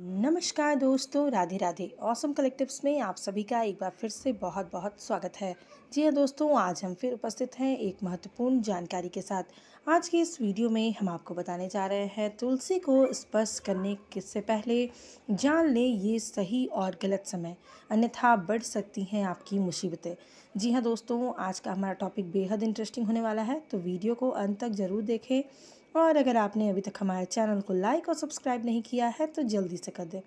नमस्कार दोस्तों Radhe Radhe awesome collectives में आप सभी का एक बार फिर से बहुत बहुत स्वागत है जी हाँ दोस्तों आज हम फिर उपस्थित हैं एक महत्वपूर्ण जानकारी के साथ आज के इस वीडियो में हम आपको बताने जा रहे हैं तुलसी को स्पर्श करने से पहले जान लें ये सही और गलत समय अन्यथा बढ़ सकती हैं आपकी मुसीबतें जी हाँ दोस्तों आज का हमारा टॉपिक बेहद इंटरेस्टिंग होने वाला है तो वीडियो को अंत तक ज़रूर देखें और अगर आपने अभी तक हमारे चैनल को लाइक और सब्सक्राइब नहीं किया है तो जल्दी से कर दें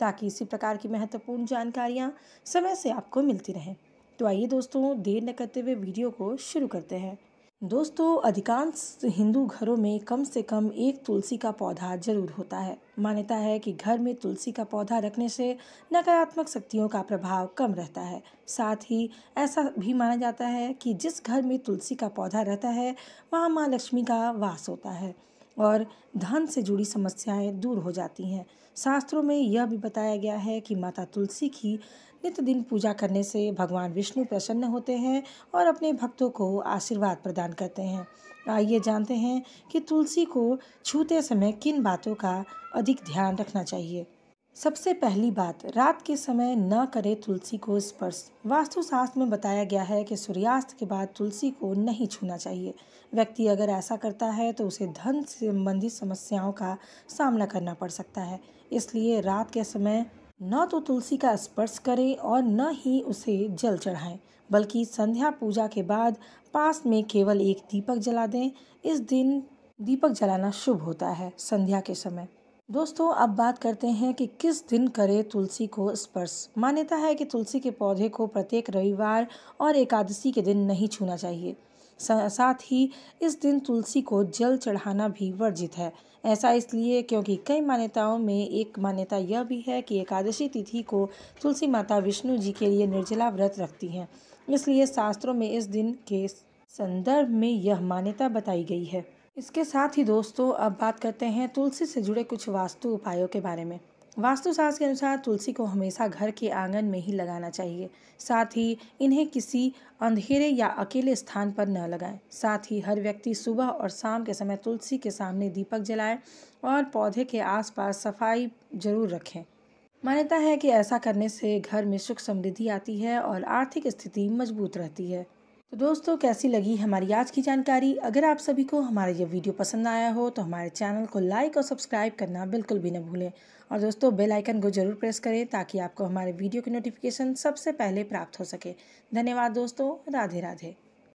ताकि इसी प्रकार की महत्वपूर्ण जानकारियाँ समय से आपको मिलती रहें तो आइए दोस्तों देर न करते हुए वीडियो को शुरू करते हैं दोस्तों अधिकांश हिंदू घरों में कम से कम एक तुलसी का पौधा जरूर होता है मान्यता है कि घर में तुलसी का पौधा रखने से नकारात्मक शक्तियों का प्रभाव कम रहता है साथ ही ऐसा भी माना जाता है कि जिस घर में तुलसी का पौधा रहता है वहाँ माँ लक्ष्मी का वास होता है और धन से जुड़ी समस्याएं दूर हो जाती हैं शास्त्रों में यह भी बताया गया है कि माता तुलसी की नित्य दिन पूजा करने से भगवान विष्णु प्रसन्न होते हैं और अपने भक्तों को आशीर्वाद प्रदान करते हैं आइए जानते हैं कि तुलसी को छूते समय किन बातों का अधिक ध्यान रखना चाहिए सबसे पहली बात रात के समय न करें तुलसी को स्पर्श वास्तुशास्त्र में बताया गया है कि सूर्यास्त के बाद तुलसी को नहीं छूना चाहिए व्यक्ति अगर ऐसा करता है तो उसे धन से संबंधित समस्याओं का सामना करना पड़ सकता है इसलिए रात के समय न तो तुलसी का स्पर्श करें और न ही उसे जल चढ़ाएं बल्कि संध्या पूजा के बाद पास में केवल एक दीपक जला दें इस दिन दीपक जलाना शुभ होता है संध्या के समय दोस्तों अब बात करते हैं कि किस दिन करें तुलसी को स्पर्श मान्यता है कि तुलसी के पौधे को प्रत्येक रविवार और एकादशी के दिन नहीं छूना चाहिए साथ ही इस दिन तुलसी को जल चढ़ाना भी वर्जित है ऐसा इसलिए क्योंकि कई मान्यताओं में एक मान्यता यह भी है कि एकादशी तिथि को तुलसी माता विष्णु जी के लिए निर्जला व्रत रखती हैं इसलिए शास्त्रों में इस दिन के संदर्भ में यह मान्यता बताई गई है इसके साथ ही दोस्तों अब बात करते हैं तुलसी से जुड़े कुछ वास्तु उपायों के बारे में वास्तुशास्त्र के अनुसार तुलसी को हमेशा घर के आंगन में ही लगाना चाहिए साथ ही इन्हें किसी अंधेरे या अकेले स्थान पर न लगाएं साथ ही हर व्यक्ति सुबह और शाम के समय तुलसी के सामने दीपक जलाएं और पौधे के आसपास सफाई जरूर रखें मान्यता है कि ऐसा करने से घर में सुख समृद्धि आती है और आर्थिक स्थिति मजबूत रहती है तो दोस्तों कैसी लगी हमारी आज की जानकारी अगर आप सभी को हमारा ये वीडियो पसंद आया हो तो हमारे चैनल को लाइक और सब्सक्राइब करना बिल्कुल भी न भूलें और दोस्तों बेल आइकन को ज़रूर प्रेस करें ताकि आपको हमारे वीडियो की नोटिफिकेशन सबसे पहले प्राप्त हो सके धन्यवाद दोस्तों राधे राधे